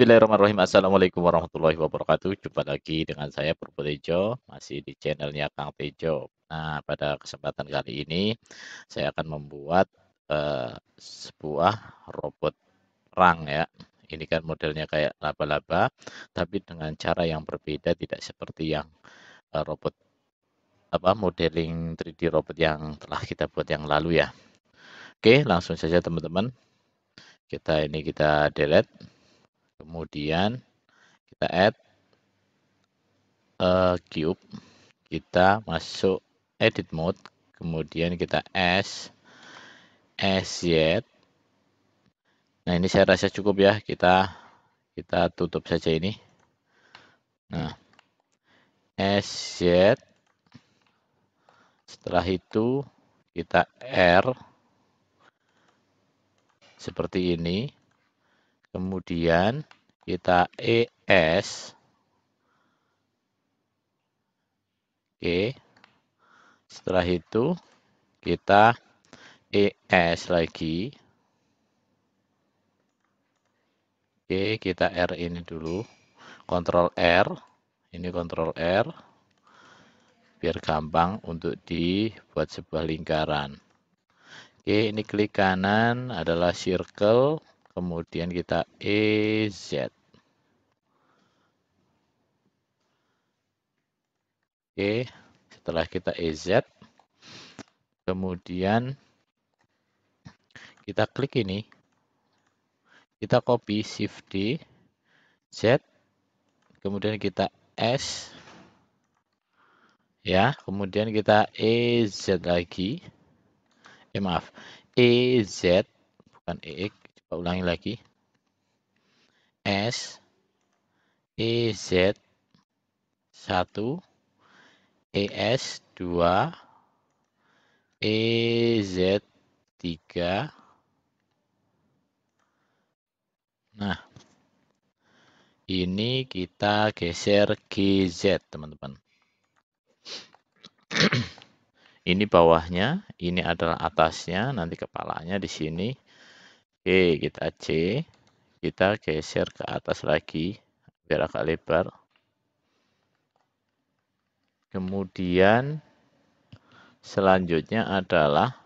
Bismillahirrahmanirrahim. Assalamualaikum warahmatullahi wabarakatuh. Jumpa lagi dengan saya Purbo Tejo, masih di channelnya Kang Tejo. Nah, pada kesempatan kali ini saya akan membuat uh, sebuah robot rang ya. Ini kan modelnya kayak laba-laba, tapi dengan cara yang berbeda tidak seperti yang uh, robot apa modeling 3D robot yang telah kita buat yang lalu ya. Oke, langsung saja teman-teman. Kita ini kita delete Kemudian kita add uh, cube. Kita masuk edit mode. Kemudian kita S. S Z. Nah ini saya rasa cukup ya. Kita kita tutup saja ini. Nah. s Z. Setelah itu kita R seperti ini. Kemudian kita ES. Oke. Setelah itu kita ES lagi. Oke, kita R ini dulu. Ctrl R. Ini Ctrl R. Biar gampang untuk dibuat sebuah lingkaran. Oke, ini klik kanan adalah circle kemudian kita EZ. Oke, setelah kita EZ, kemudian kita klik ini, kita copy Shift D, Z, kemudian kita S, ya, kemudian kita EZ lagi, eh maaf, EZ, bukan EX, ulangi lagi S e EZ 1 ES 2 z 3 e, e, Nah ini kita geser GZ teman-teman ini bawahnya ini adalah atasnya nanti kepalanya di sini Oke, kita C. Kita geser ke atas lagi biar agak lebar. Kemudian selanjutnya adalah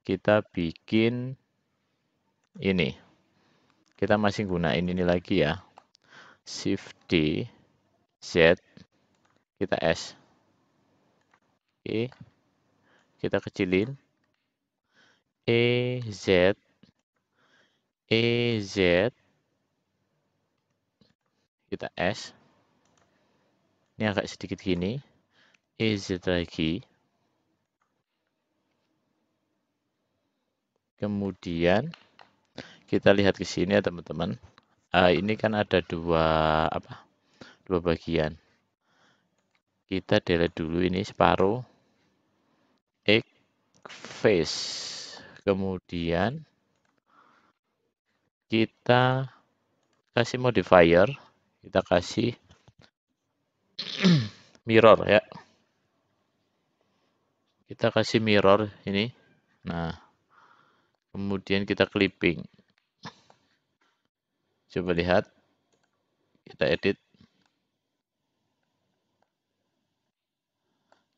kita bikin ini. Kita masih gunain ini lagi ya. Shift D, Z, kita S. Oke, kita kecilin. E, Z, EZ kita S ini agak sedikit gini EZ lagi kemudian kita lihat ke sini ya teman-teman uh, ini kan ada dua apa dua bagian kita delete dulu ini separuh X face kemudian kita kasih modifier kita kasih mirror ya kita kasih mirror ini nah kemudian kita clipping coba lihat kita edit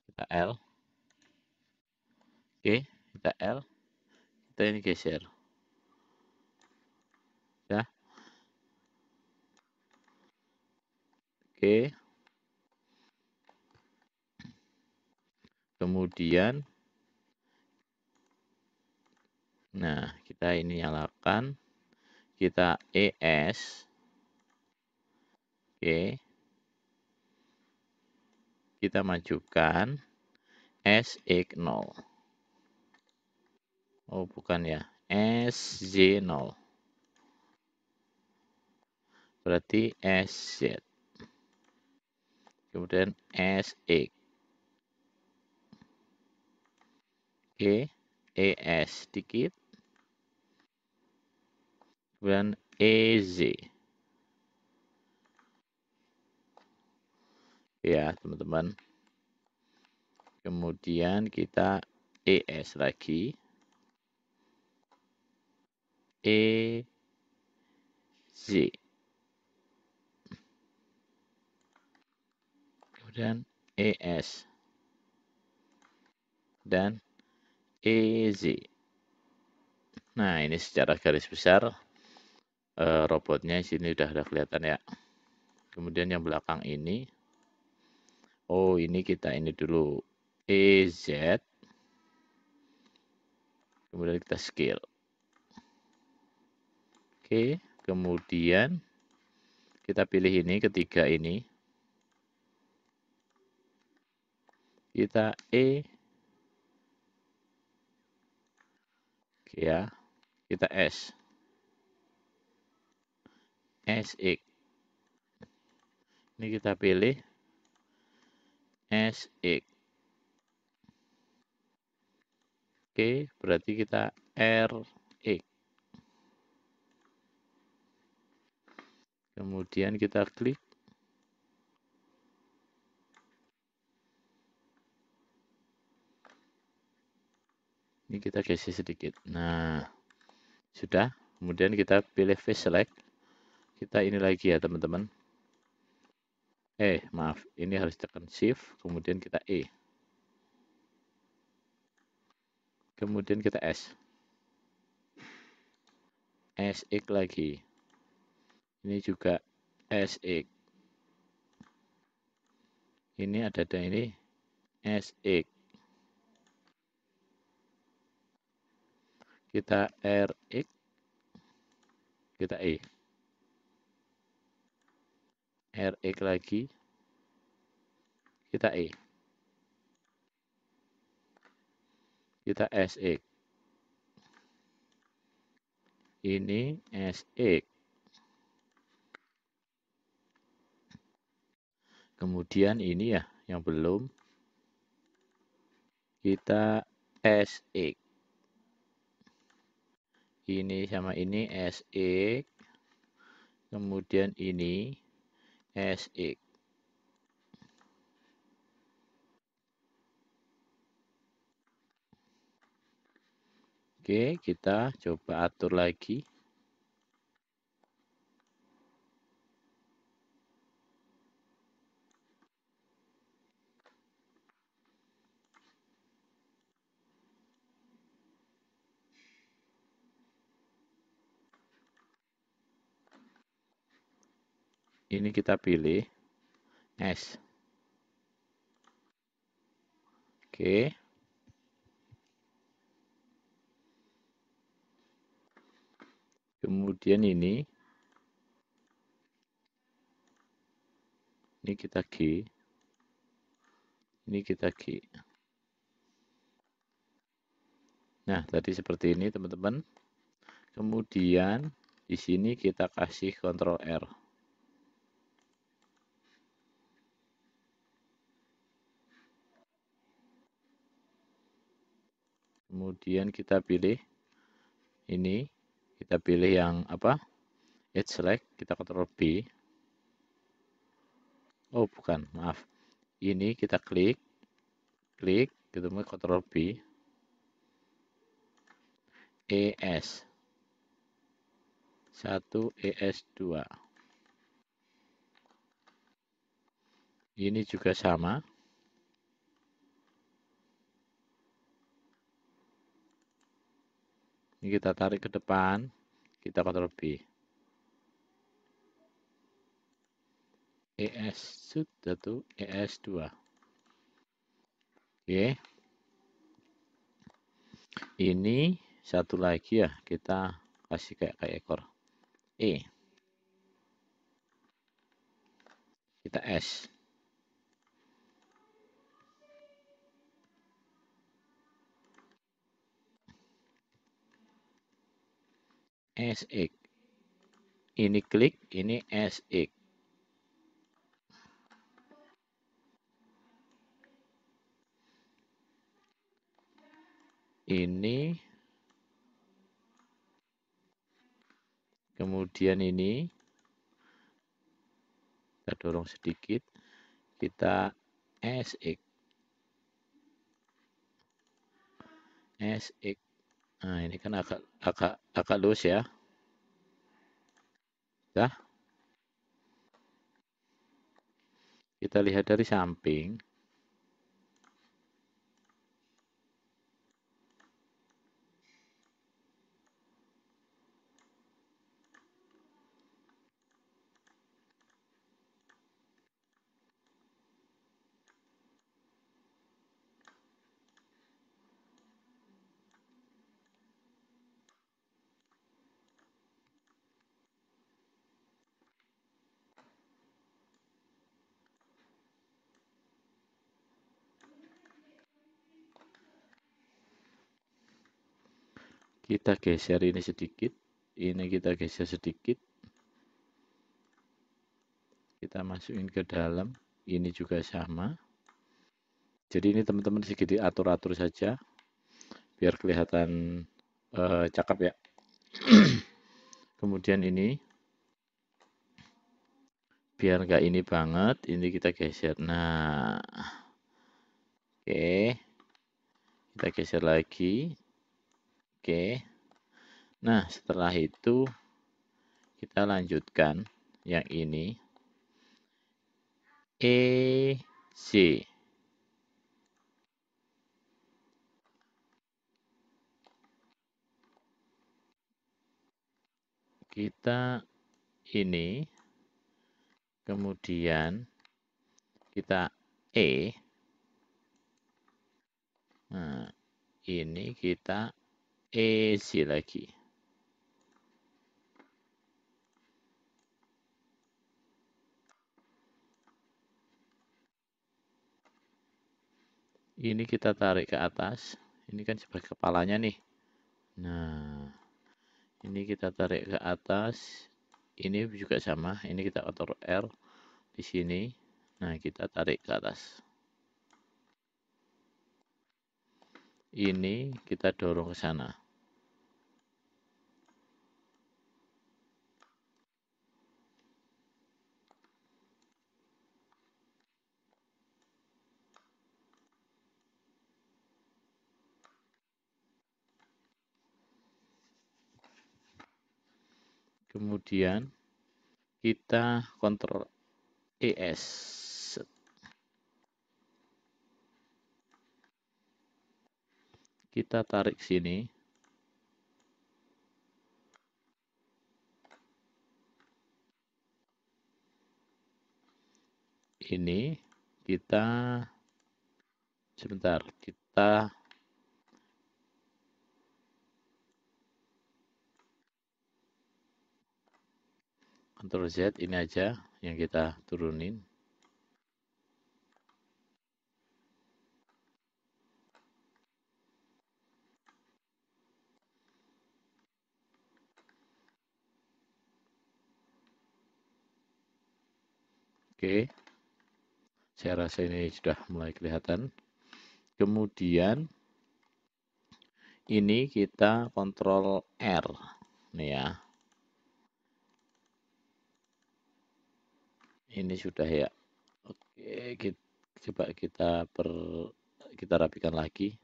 kita L oke kita L kita ini geser Oke. Kemudian Nah, kita ini nyalakan. Kita ES. Oke. Kita majukan S 0. E oh, bukan ya. S Z 0 Berarti S Z kemudian S SX. Oke, e, S sedikit. Kemudian e, Z, Ya, teman-teman. Kemudian kita E S lagi. E Z. dan ES dan EZ. Nah, ini secara garis besar eh, robotnya sini sudah ada kelihatan ya. Kemudian yang belakang ini Oh, ini kita ini dulu EZ kemudian kita scale. Oke, kemudian kita pilih ini ketiga ini kita E ya kita S s X. ini kita pilih s X. oke berarti kita r RX kemudian kita klik ini kita geser sedikit nah sudah kemudian kita pilih face select kita ini lagi ya teman-teman eh maaf ini harus tekan shift kemudian kita E kemudian kita S S X lagi ini juga S X ini ada ada ini S X kita RX kita E RX lagi kita E kita SX ini SX kemudian ini ya yang belum kita SX ini sama ini SX kemudian ini SX Oke, kita coba atur lagi. ini kita pilih S. Oke. Kemudian ini ini kita G. Ini kita G. Nah, tadi seperti ini teman-teman. Kemudian di sini kita kasih kontrol R. kemudian kita pilih ini kita pilih yang apa edge select kita control B oh bukan maaf ini kita klik klik ketemu control B ES 1 ES 2 ini juga sama Ini kita tarik ke depan, kita kontrol B. ES 1, ES 2. Oke. Ini satu lagi ya, kita kasih kayak kayak ekor. E. Kita S. SX. Ini klik, ini SX. Ini kemudian ini kita dorong sedikit kita SX SX Nah, ini kan agak agak agak ya. ya. Kita lihat dari samping. kita geser ini sedikit ini kita geser sedikit kita masukin ke dalam ini juga sama jadi ini teman-teman sedikit atur-atur saja biar kelihatan uh, cakep ya kemudian ini biar enggak ini banget ini kita geser nah oke okay. kita geser lagi Oke. Nah, setelah itu kita lanjutkan yang ini. E C kita ini kemudian kita E nah ini kita esse lagi. Ini kita tarik ke atas. Ini kan sebagai kepalanya nih. Nah, ini kita tarik ke atas. Ini juga sama. Ini kita atur R di sini. Nah, kita tarik ke atas. Ini kita dorong ke sana. kemudian kita kontrol ES kita tarik sini ini kita sebentar kita Ctrl Z ini aja yang kita turunin Oke, saya rasa ini sudah mulai kelihatan. Kemudian ini kita kontrol R, nih ya. ini sudah ya oke kita, coba kita per kita rapikan lagi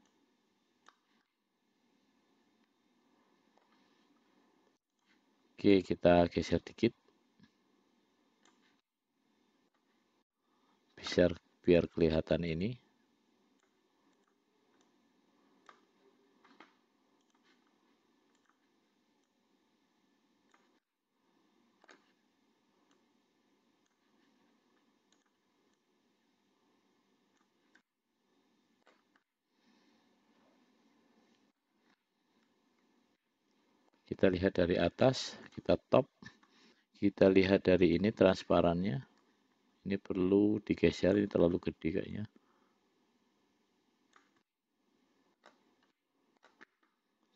oke kita geser dikit biar biar kelihatan ini kita lihat dari atas kita top kita lihat dari ini transparannya ini perlu digeser ini terlalu gede kayaknya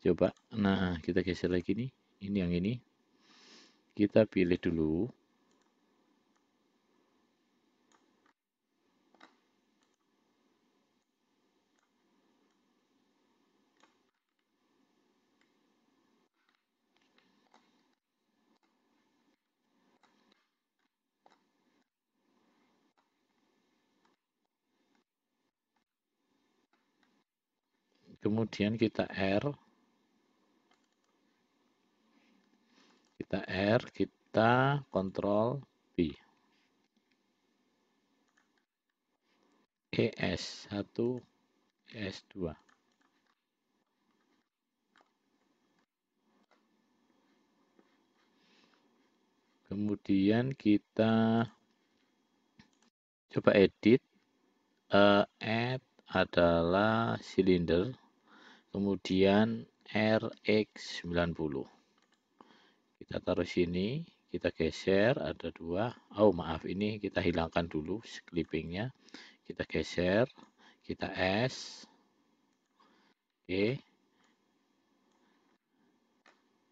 coba nah kita geser lagi nih ini yang ini kita pilih dulu kemudian kita R kita R kita kontrol B ES1 ES2 kemudian kita coba edit uh, e, add e adalah silinder kemudian RX 90 kita taruh sini kita geser ada dua oh maaf ini kita hilangkan dulu clippingnya kita geser kita S oke okay.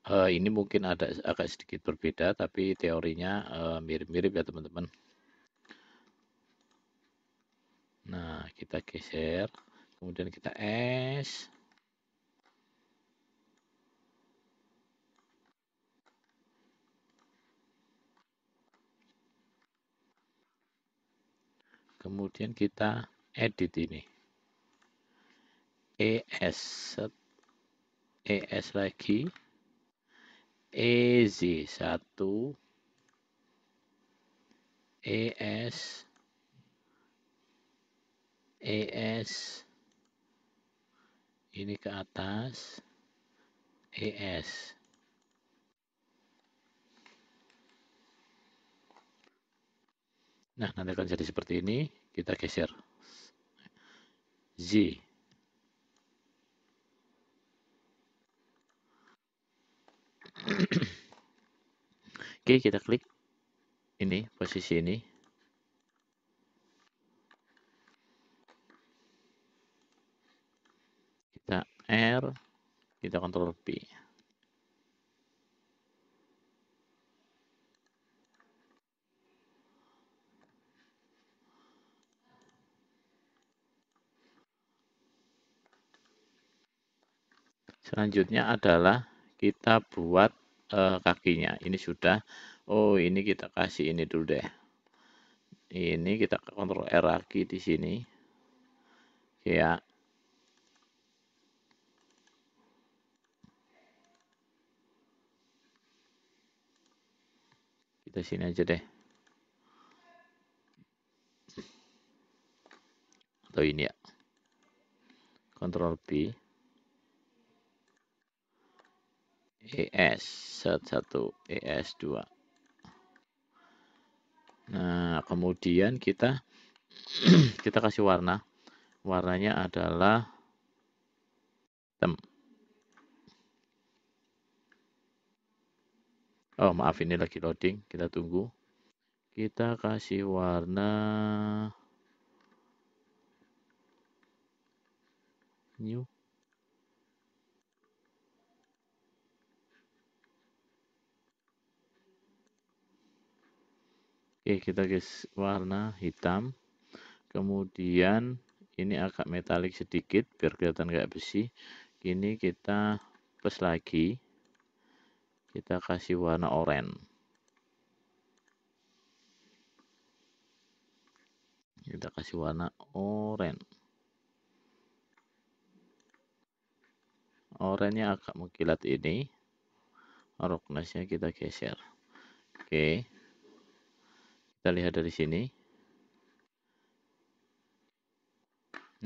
uh, eh, ini mungkin ada agak sedikit berbeda tapi teorinya eh, mirip-mirip uh, ya teman-teman nah kita geser kemudian kita S kemudian kita edit ini ES ES e lagi EZ 1 ES ES ini ke atas ES Nah, nanti akan jadi seperti ini. Kita geser. Z. Oke, kita klik ini, posisi ini. Kita R, kita kontrol P. Selanjutnya adalah kita buat uh, kakinya. Ini sudah. Oh, ini kita kasih ini dulu deh. Ini kita kontrol R lagi di sini. Ya. Kita sini aja deh. Atau ini ya. Kontrol B. ES set 1 ES 2 nah kemudian kita kita kasih warna warnanya adalah hitam oh maaf ini lagi loading kita tunggu kita kasih warna new Oke, kita guys warna hitam. Kemudian ini agak metalik sedikit biar kelihatan kayak besi. Ini kita plus lagi. Kita kasih warna oranye. Kita kasih warna oranye. Oranye agak mengkilat ini. Rocknessnya kita geser. Oke. Okay. Kita lihat dari sini.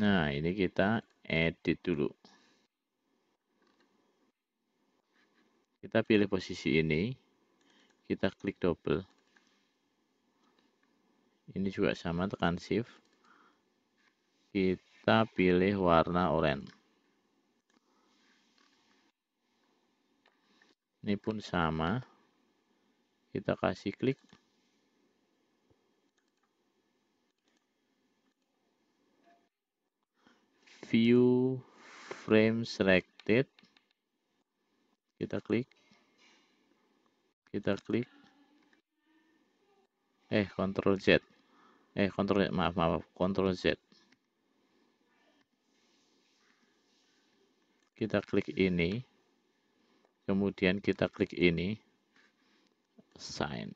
Nah, ini kita edit dulu. Kita pilih posisi ini. Kita klik double. Ini juga sama, tekan shift. Kita pilih warna oranye. Ini pun sama. Kita kasih klik. view frame selected kita klik kita klik eh Ctrl Z eh Ctrl Z maaf maaf Ctrl Z kita klik ini kemudian kita klik ini sign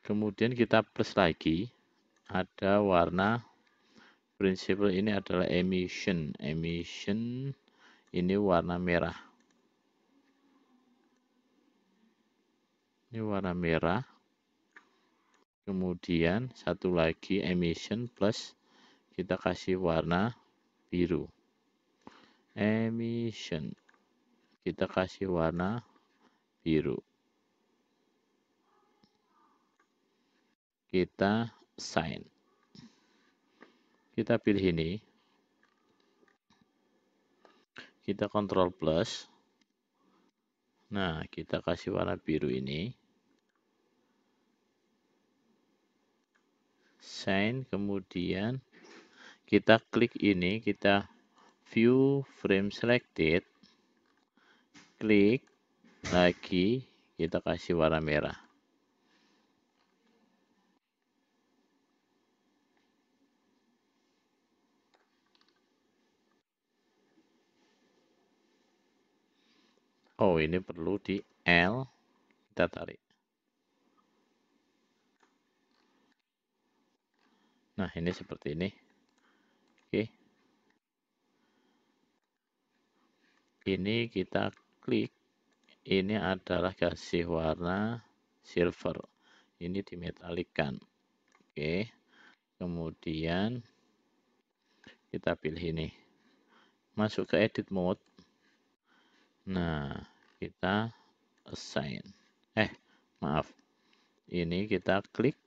kemudian kita plus lagi ada warna prinsipal ini adalah emission emission ini warna merah ini warna merah kemudian satu lagi emission plus kita kasih warna biru emission kita kasih warna biru kita sign. Kita pilih ini. Kita kontrol plus. Nah, kita kasih warna biru ini. Sign, kemudian kita klik ini, kita view frame selected. Klik lagi, kita kasih warna merah. Oh ini perlu di L kita tarik. Nah ini seperti ini. Oke. Ini kita klik. Ini adalah kasih warna silver. Ini dimetalikan. Oke. Kemudian kita pilih ini. Masuk ke edit mode. Nah, kita assign. Eh, maaf. Ini kita klik.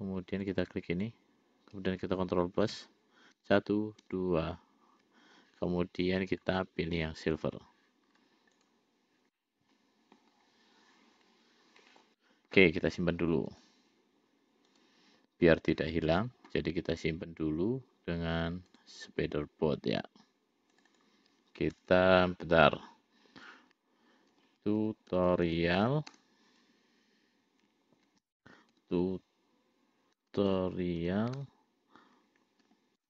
Kemudian kita klik ini. Kemudian kita kontrol plus. Satu, dua. Kemudian kita pilih yang silver. Oke, kita simpan dulu. Biar tidak hilang, jadi kita simpan dulu dengan spider board ya kita bentar tutorial tutorial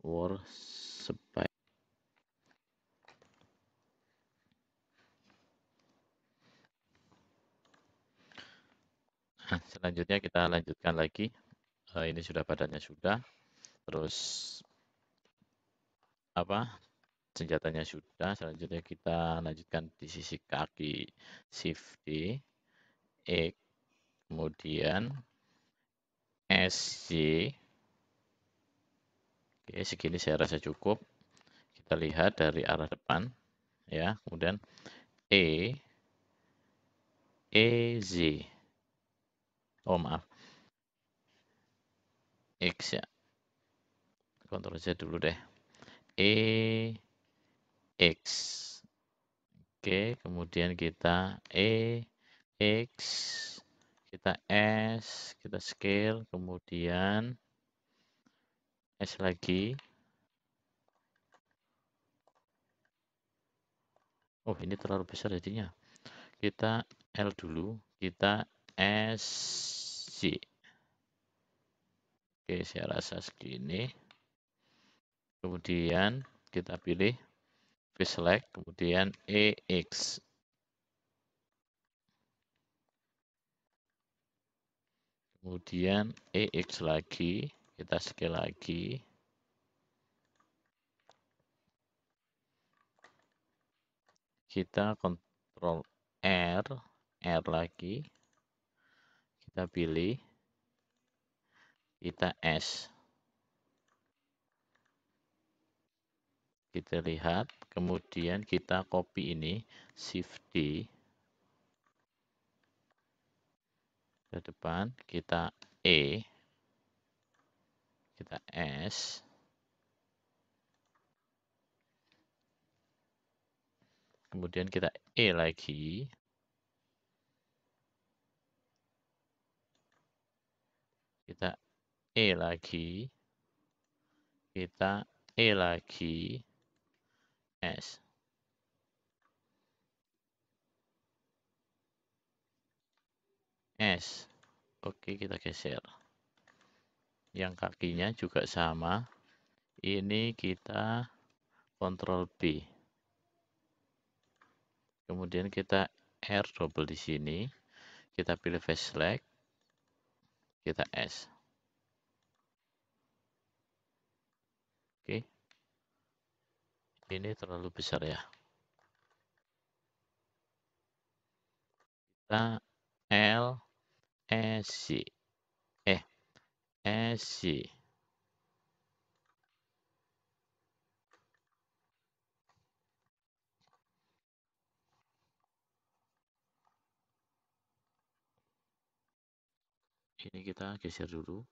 workspace Nah, selanjutnya kita lanjutkan lagi. Eh, ini sudah badannya sudah. Terus apa? senjatanya sudah, selanjutnya kita lanjutkan di sisi kaki shift D, X, e, kemudian SJ. Oke, segini saya rasa cukup. Kita lihat dari arah depan ya, kemudian E, e Z. Oh, maaf. X ya. Kontrol Z dulu deh. E X. Oke, kemudian kita E, X, kita S, kita scale, kemudian S lagi. Oh, ini terlalu besar jadinya. Kita L dulu, kita SC. Oke, saya rasa segini. Kemudian kita pilih select kemudian EX. Kemudian EX lagi, kita scale lagi. Kita kontrol R, R lagi. Kita pilih, kita S. kita lihat kemudian kita copy ini shift D ke depan kita E kita S kemudian kita E lagi kita E lagi kita E lagi S. S. Oke, kita geser. Yang kakinya juga sama. Ini kita kontrol B. Kemudian kita R double di sini. Kita pilih face select. Kita S. ini terlalu besar ya kita L C e, eh C. ini kita geser dulu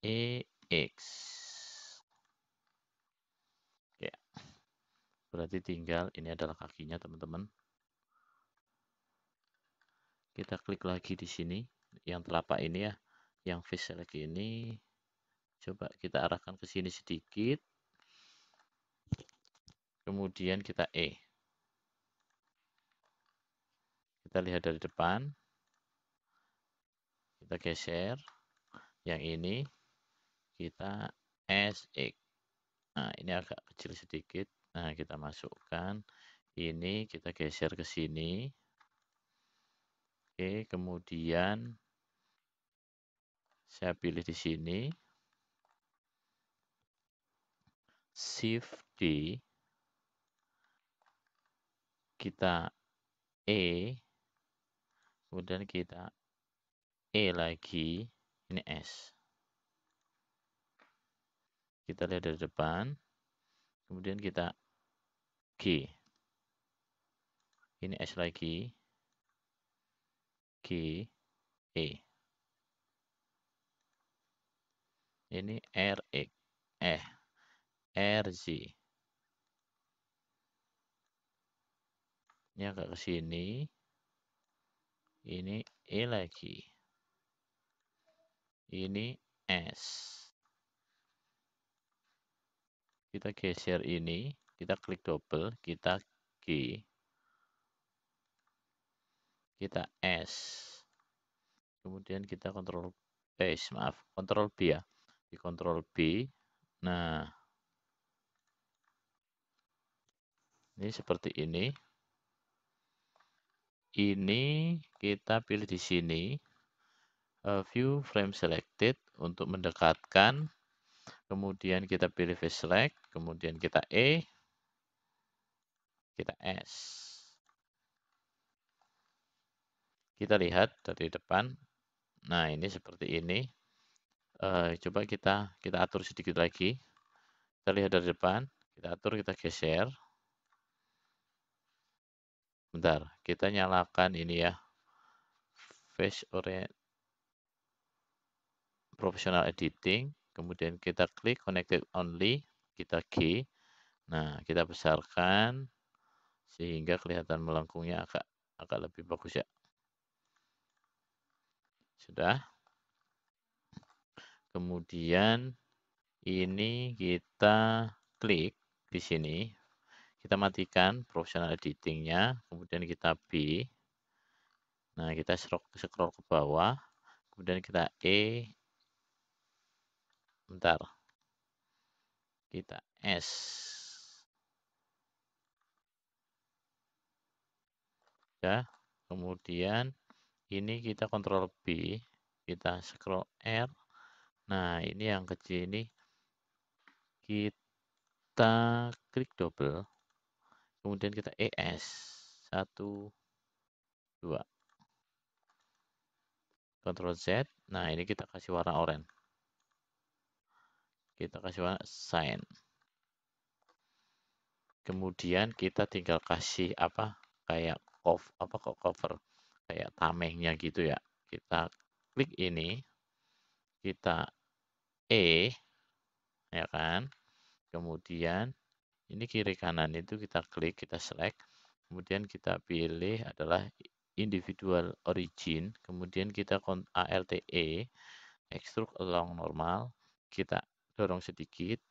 E X. Berarti tinggal ini adalah kakinya teman-teman. Kita klik lagi di sini yang telapak ini ya, yang face lagi ini coba kita arahkan ke sini sedikit. Kemudian kita E. Kita lihat dari depan. Kita geser yang ini kita SX. Nah, ini agak kecil sedikit. Nah, kita masukkan ini, kita geser ke sini. Oke, kemudian saya pilih di sini. Shift D. Kita E. Kemudian kita E lagi. Ini S. Kita lihat dari depan. Kemudian kita G. Ini S lagi. G, E. Ini R, E. Eh, R, Z. Ini agak ke sini. Ini E lagi. Ini S. Kita geser ini kita klik double, kita G, kita S, kemudian kita kontrol S, maaf, kontrol B ya, di kontrol B. Nah, ini seperti ini. Ini kita pilih di sini, view frame selected untuk mendekatkan kemudian kita pilih face select kemudian kita E kita S. Kita lihat dari depan. Nah, ini seperti ini. E, coba kita kita atur sedikit lagi. Kita lihat dari depan, kita atur, kita geser. Bentar, kita nyalakan ini ya. Face orient professional editing, kemudian kita klik connected only, kita G. Nah, kita besarkan sehingga kelihatan melengkungnya agak agak lebih bagus ya. Sudah. Kemudian ini kita klik di sini. Kita matikan professional editingnya, kemudian kita B. Nah, kita scroll, scroll ke bawah, kemudian kita E. Bentar. Kita S. ya kemudian ini kita kontrol B kita scroll R nah ini yang kecil ini kita klik double kemudian kita ES 1 2 Ctrl Z nah ini kita kasih warna oranye kita kasih warna sign kemudian kita tinggal kasih apa kayak cover apa kok cover kayak tamengnya gitu ya. Kita klik ini, kita E, ya kan? Kemudian ini kiri kanan itu kita klik, kita select, kemudian kita pilih adalah individual origin, kemudian kita E extrude along normal, kita dorong sedikit.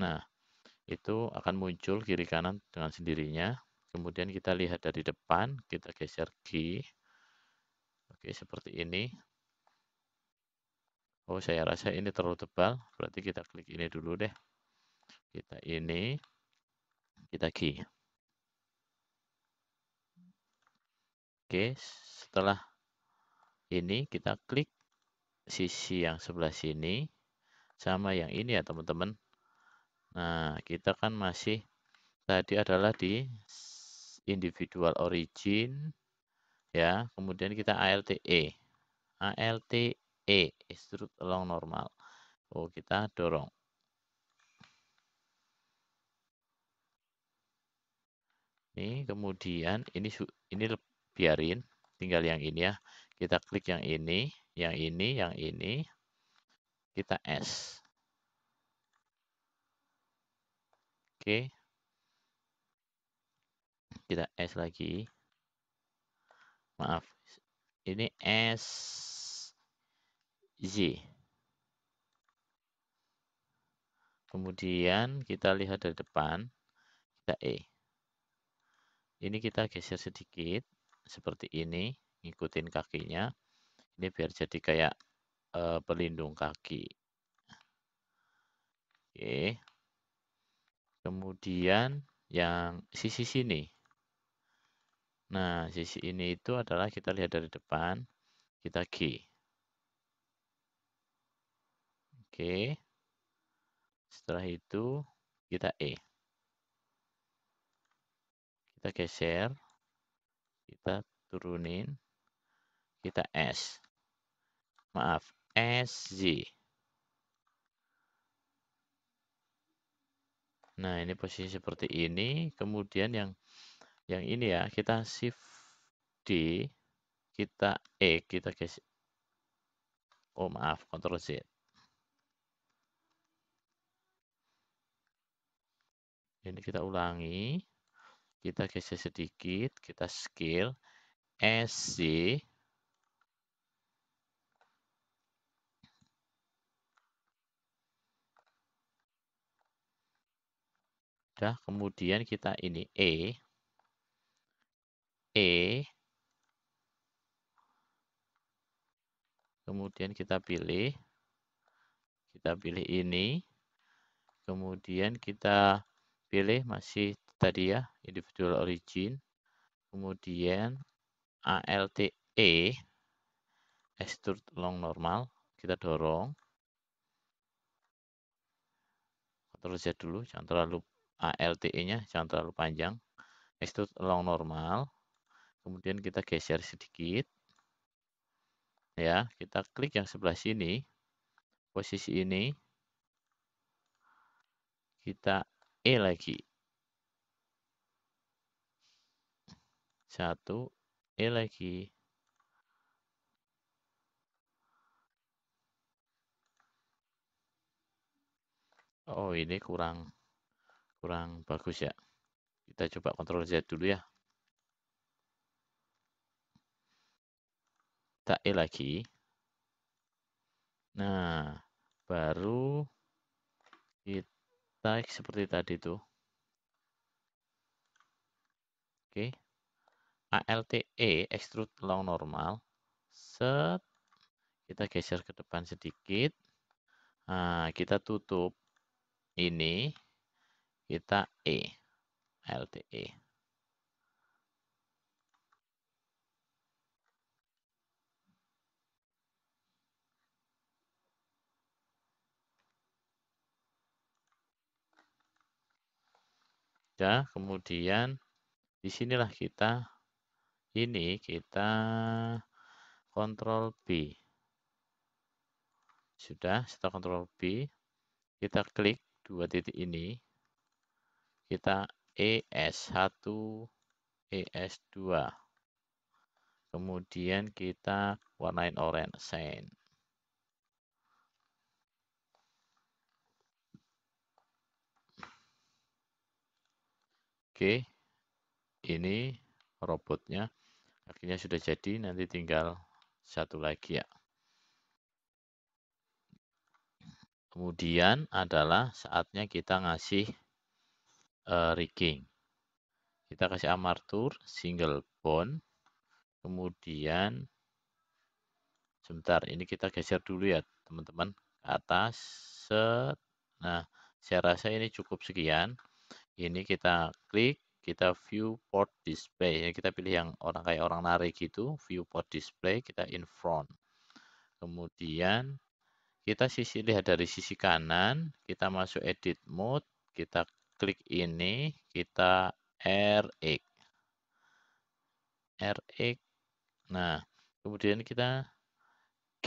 Nah, itu akan muncul kiri kanan dengan sendirinya. Kemudian kita lihat dari depan, kita geser G. Oke, seperti ini. Oh, saya rasa ini terlalu tebal. Berarti kita klik ini dulu deh. Kita ini, kita G. Oke, setelah ini kita klik sisi yang sebelah sini sama yang ini ya teman-teman. Nah, kita kan masih tadi adalah di individual origin ya kemudian kita ALTE ALTE extrude along normal oh kita dorong ini kemudian ini ini biarin tinggal yang ini ya kita klik yang ini yang ini yang ini kita S oke okay kita S lagi maaf ini S Z kemudian kita lihat dari depan kita E ini kita geser sedikit seperti ini ngikutin kakinya ini biar jadi kayak e, pelindung kaki oke kemudian yang sisi sini Nah, sisi ini itu adalah kita lihat dari depan, kita G. Oke. Setelah itu kita E. Kita geser, kita turunin, kita S. Maaf, S Z. Nah, ini posisi seperti ini. Kemudian yang yang ini ya kita shift D kita E kita kasih oh maaf Ctrl Z ini kita ulangi kita geser sedikit kita scale SC kemudian kita ini E E. Kemudian kita pilih. Kita pilih ini. Kemudian kita pilih masih tadi ya, individual origin. Kemudian ALTE, extrude long normal, kita dorong. Ctrl Z dulu, jangan terlalu ALTE-nya, jangan terlalu panjang. Extrude long normal kemudian kita geser sedikit ya kita klik yang sebelah sini posisi ini kita E lagi satu E lagi Oh ini kurang kurang bagus ya kita coba kontrol Z dulu ya tak E lagi. Nah, baru kita seperti tadi tuh. Oke. ALTE extrude long normal. Set. Kita geser ke depan sedikit. Nah, kita tutup ini. Kita E. LTE. Ya, kemudian disinilah kita ini kita kontrol B. Sudah, setelah kontrol B, kita klik dua titik ini. Kita ES1, ES2. Kemudian kita warnain orange, Oke, ini robotnya. Akhirnya sudah jadi, nanti tinggal satu lagi ya. Kemudian adalah saatnya kita ngasih uh, rigging. Kita kasih armature single bond. Kemudian sebentar, ini kita geser dulu ya, teman-teman, atas. Set. Nah, saya rasa ini cukup sekian ini kita klik kita viewport display ya kita pilih yang orang kayak orang narik gitu viewport display kita in front kemudian kita sisi lihat dari sisi kanan kita masuk edit mode kita klik ini kita rx rx nah kemudian kita g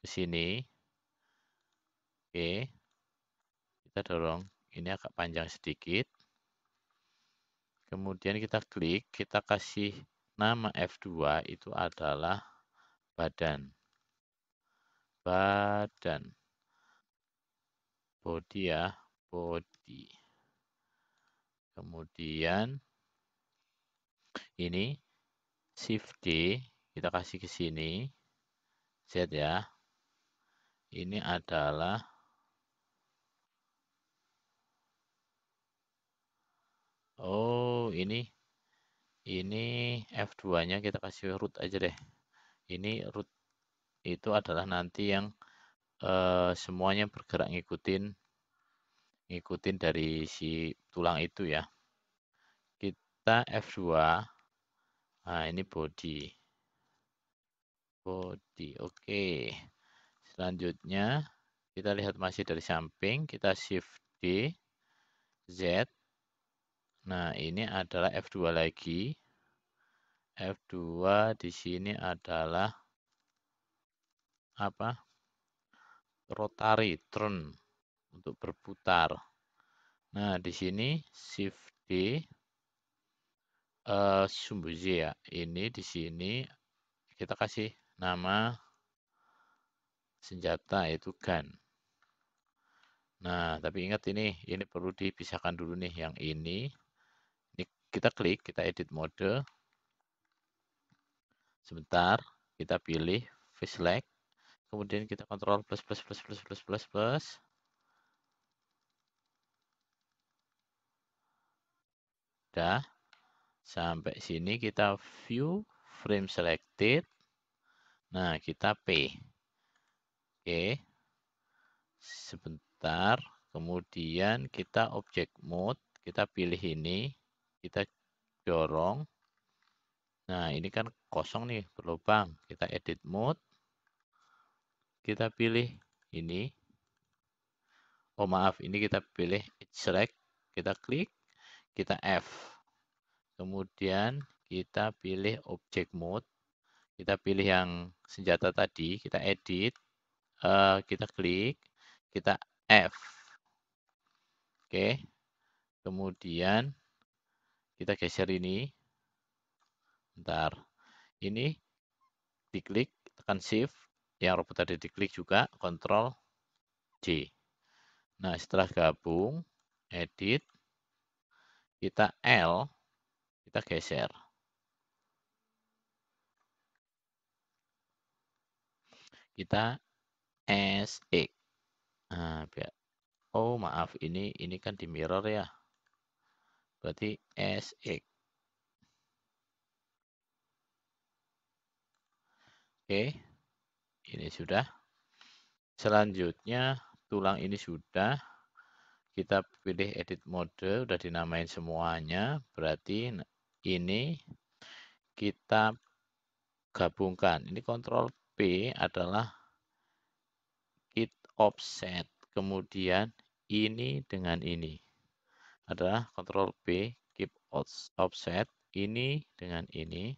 ke sini oke kita dorong ini agak panjang sedikit. Kemudian kita klik, kita kasih nama F2 itu adalah badan. Badan. Body ya, body. Kemudian ini shift D kita kasih ke sini. Z ya. Ini adalah Oh, ini ini F2-nya kita kasih root aja deh. Ini root itu adalah nanti yang uh, semuanya bergerak ngikutin ngikutin dari si tulang itu ya. Kita F2. Nah, ini body. Body. Oke. Okay. Selanjutnya kita lihat masih dari samping, kita shift D Z Nah, ini adalah F2 lagi. F2 di sini adalah apa? Rotary turn untuk berputar. Nah, di sini shift D eh, sumbu Z ya. Ini di sini kita kasih nama senjata itu gun. Nah, tapi ingat ini ini perlu dipisahkan dulu nih yang ini kita klik, kita edit mode. Sebentar, kita pilih face select. Kemudian kita kontrol plus plus plus plus plus plus plus. Dah. Sampai sini kita view frame selected. Nah, kita P. Oke. Sebentar. Kemudian kita object mode. Kita pilih ini kita dorong. Nah, ini kan kosong nih berlubang. Kita edit mode. Kita pilih ini. Oh maaf, ini kita pilih select. Kita klik, kita F. Kemudian kita pilih object mode. Kita pilih yang senjata tadi. Kita edit. Uh, kita klik. Kita F. Oke. Kemudian kita geser ini. Bentar. Ini diklik, tekan shift. Yang robot tadi diklik juga, kontrol J. Nah, setelah gabung, edit, kita L, kita geser. Kita s X. E. Nah, biar. Oh, maaf, ini ini kan di mirror ya. Berarti SX. Oke, ini sudah. Selanjutnya tulang ini sudah. Kita pilih edit mode, udah dinamain semuanya. Berarti ini kita gabungkan. Ini kontrol P adalah kit offset. Kemudian ini dengan ini adalah Ctrl P, keep offset ini dengan ini.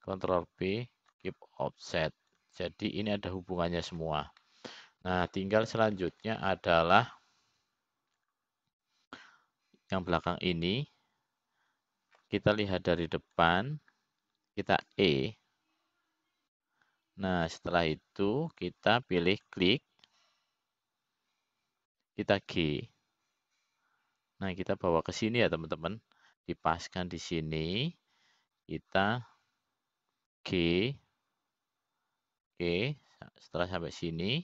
Ctrl P, keep offset. Jadi ini ada hubungannya semua. Nah, tinggal selanjutnya adalah yang belakang ini. Kita lihat dari depan, kita E. Nah, setelah itu kita pilih klik, kita G. Nah, kita bawa ke sini ya, teman-teman. Dipaskan di sini. Kita G. Oke, setelah sampai sini.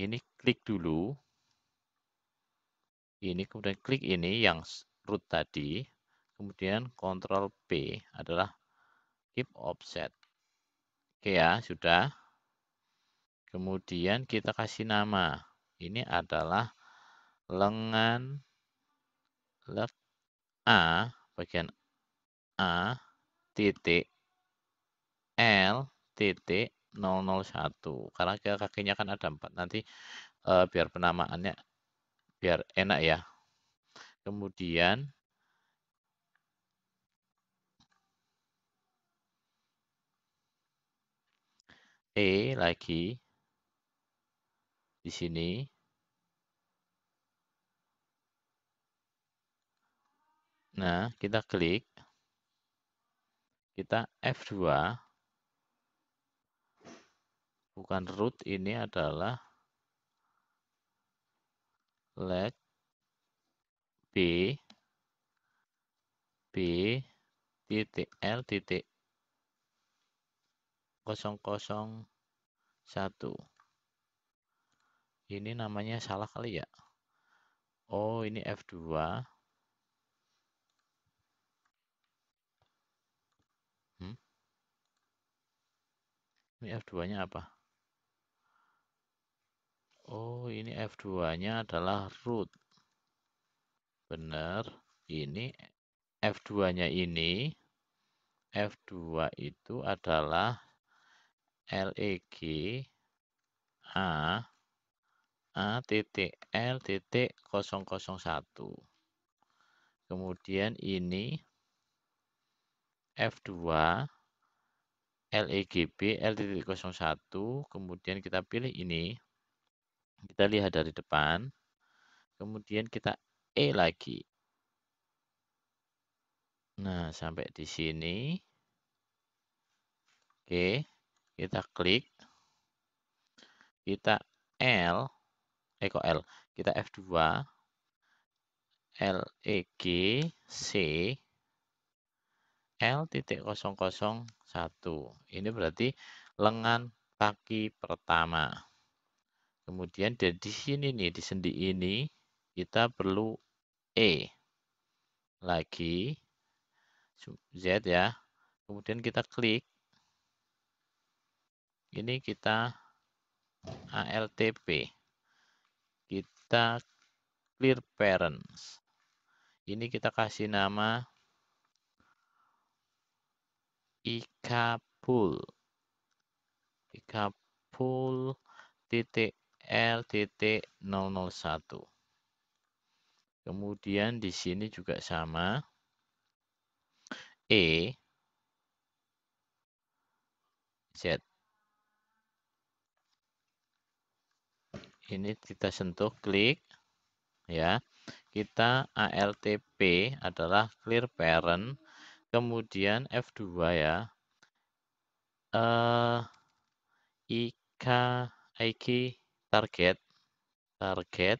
Ini klik dulu. Ini kemudian klik ini yang root tadi. Kemudian Ctrl P adalah keep offset. Oke ya, sudah. Kemudian kita kasih nama. Ini adalah lengan lek A bagian A titik L titik 001 karena kakinya kan ada empat nanti uh, biar penamaannya biar enak ya kemudian E lagi di sini Nah, kita klik. Kita F2. Bukan root, ini adalah let B B titik L titik 001 ini namanya salah kali ya Oh ini F2 Ini F2-nya apa? Oh, ini F2-nya adalah root. Benar. Ini F2-nya ini F2 itu adalah LEG A A titik L titik 001. Kemudian ini F2 LEGB L.01 kemudian kita pilih ini kita lihat dari depan kemudian kita E lagi nah sampai di sini oke kita klik kita L eh kok L kita F2 LEG C L.001. Ini berarti lengan kaki pertama. Kemudian di sini nih, di sendi ini, kita perlu E lagi, Z ya. Kemudian kita klik. Ini kita ALTP. Kita clear parents. Ini kita kasih nama ikapul ikapul titik L titik 001 kemudian di sini juga sama E Z ini kita sentuh klik ya kita ALTP adalah clear parent Kemudian F2 ya. Uh, eh, IK, IK target, target,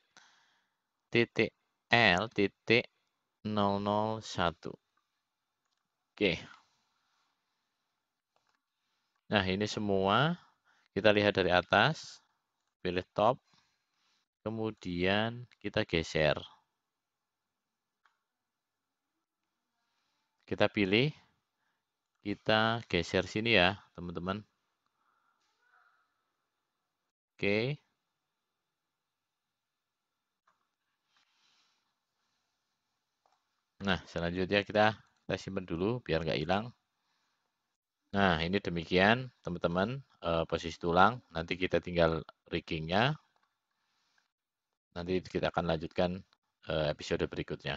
titik L, titik 001. Oke. Okay. Nah, ini semua kita lihat dari atas, pilih top, kemudian kita geser. kita pilih, kita geser sini ya, teman-teman. Oke. Nah, selanjutnya kita kita simpan dulu biar nggak hilang. Nah, ini demikian teman-teman e, posisi tulang. Nanti kita tinggal riggingnya. Nanti kita akan lanjutkan e, episode berikutnya.